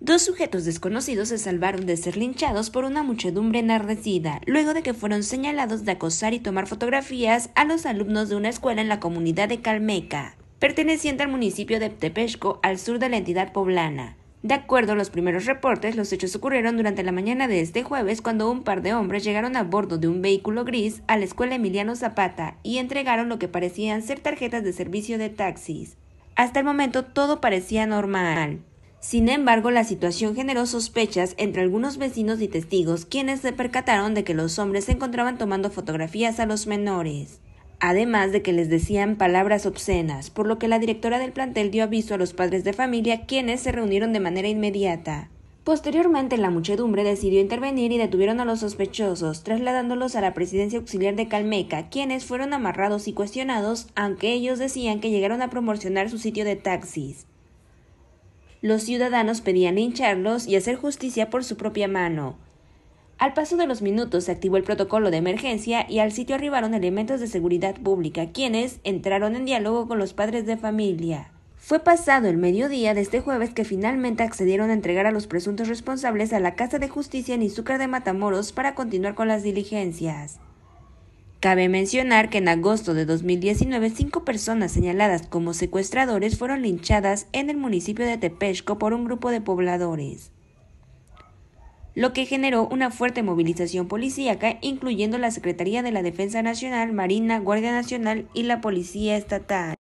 Dos sujetos desconocidos se salvaron de ser linchados por una muchedumbre enardecida, luego de que fueron señalados de acosar y tomar fotografías a los alumnos de una escuela en la comunidad de Calmeca, perteneciente al municipio de Tepesco, al sur de la entidad poblana. De acuerdo a los primeros reportes, los hechos ocurrieron durante la mañana de este jueves cuando un par de hombres llegaron a bordo de un vehículo gris a la escuela Emiliano Zapata y entregaron lo que parecían ser tarjetas de servicio de taxis. Hasta el momento todo parecía normal. Sin embargo, la situación generó sospechas entre algunos vecinos y testigos, quienes se percataron de que los hombres se encontraban tomando fotografías a los menores, además de que les decían palabras obscenas, por lo que la directora del plantel dio aviso a los padres de familia, quienes se reunieron de manera inmediata. Posteriormente, la muchedumbre decidió intervenir y detuvieron a los sospechosos, trasladándolos a la presidencia auxiliar de Calmeca, quienes fueron amarrados y cuestionados, aunque ellos decían que llegaron a promocionar su sitio de taxis. Los ciudadanos pedían hincharlos y hacer justicia por su propia mano. Al paso de los minutos se activó el protocolo de emergencia y al sitio arribaron elementos de seguridad pública, quienes entraron en diálogo con los padres de familia. Fue pasado el mediodía de este jueves que finalmente accedieron a entregar a los presuntos responsables a la Casa de Justicia en Izúcar de Matamoros para continuar con las diligencias. Cabe mencionar que en agosto de 2019 cinco personas señaladas como secuestradores fueron linchadas en el municipio de Tepesco por un grupo de pobladores, lo que generó una fuerte movilización policíaca incluyendo la Secretaría de la Defensa Nacional, Marina, Guardia Nacional y la Policía Estatal.